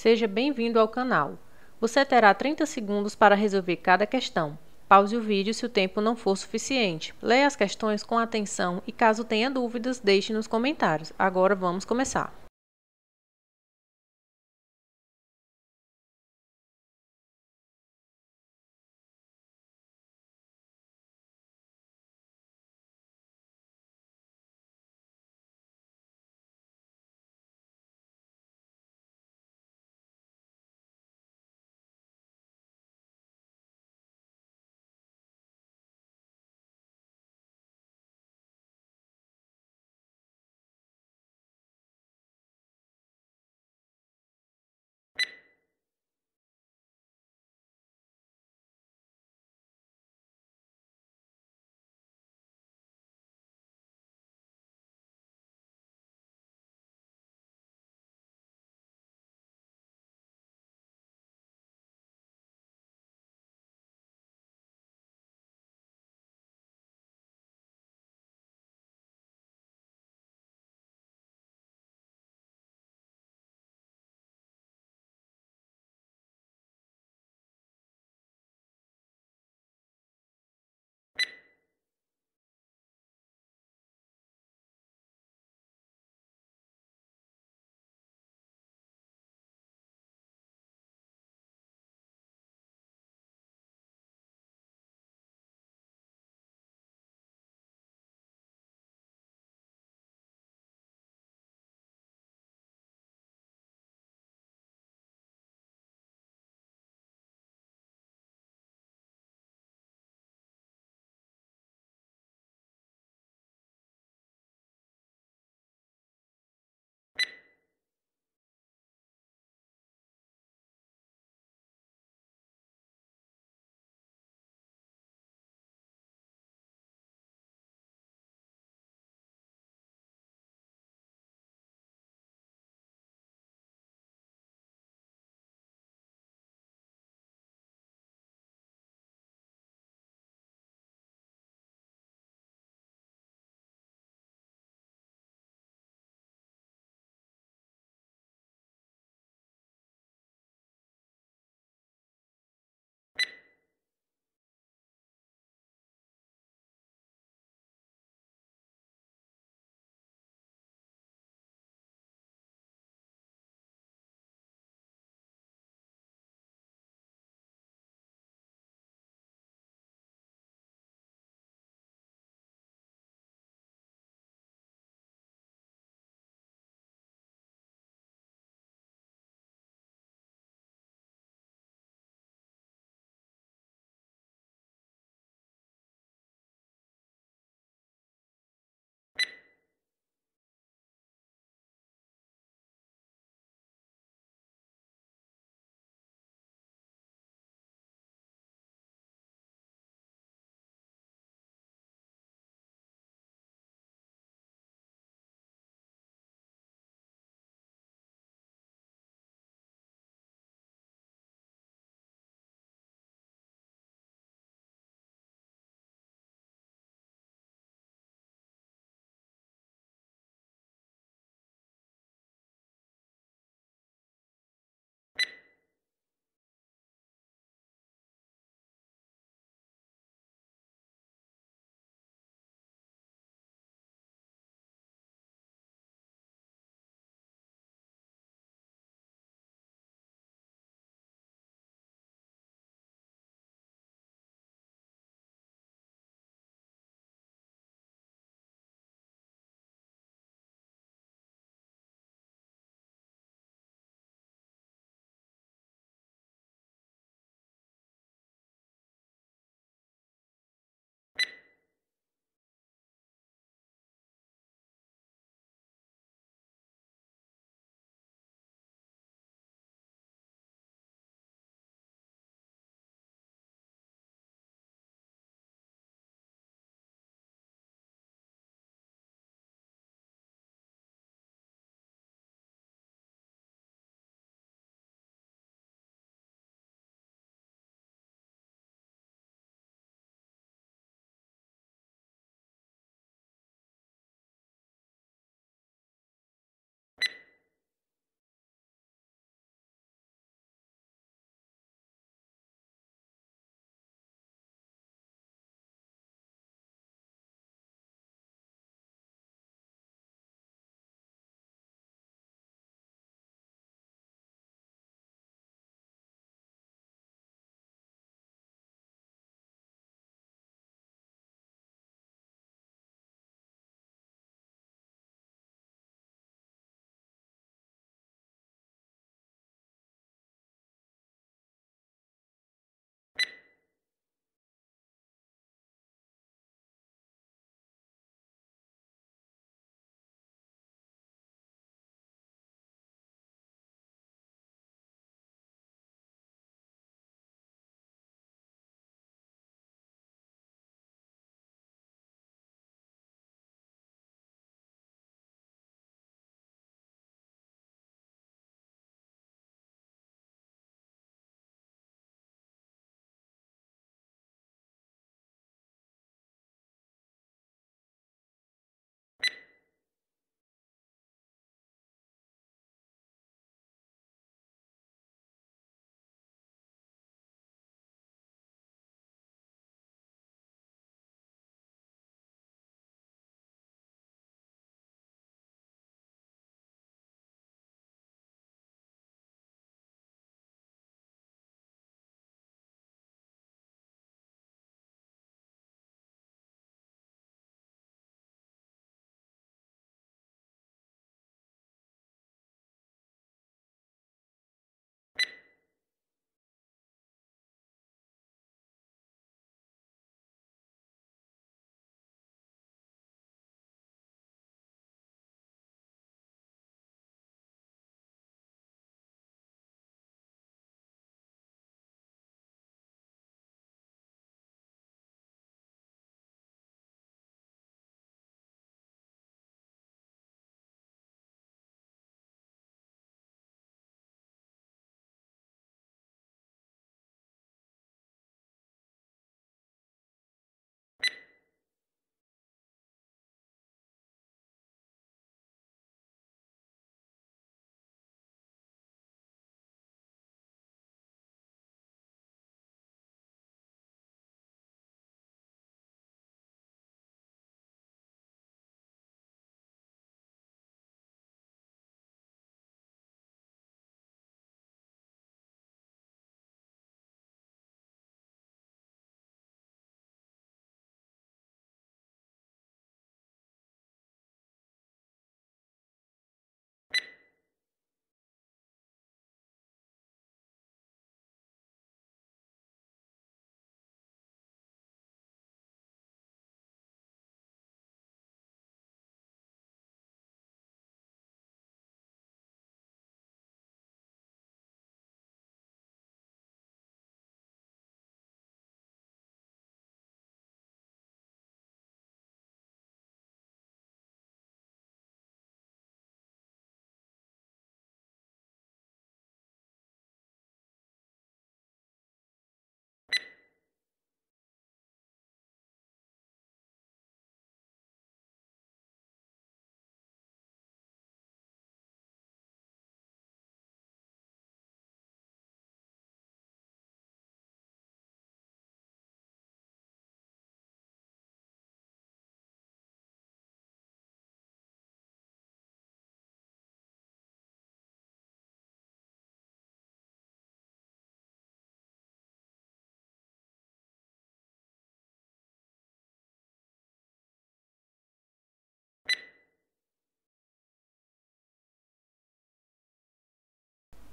Seja bem-vindo ao canal. Você terá 30 segundos para resolver cada questão. Pause o vídeo se o tempo não for suficiente. Leia as questões com atenção e caso tenha dúvidas, deixe nos comentários. Agora vamos começar.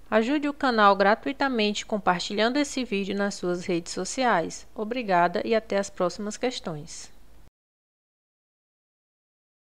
Ajude o canal gratuitamente compartilhando esse vídeo nas suas redes sociais. Obrigada e até as próximas questões.